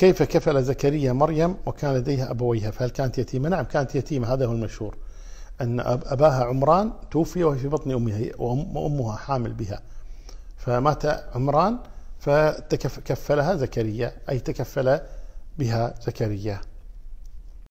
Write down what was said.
كيف كفل زكريا مريم وكان لديها أبويها فهل كانت يتيمة نعم كانت يتيمة هذا هو المشهور أن أباها عمران توفي وهي في بطن أمها وأمها حامل بها فمات عمران فتكفلها زكريا أي تكفل بها زكريا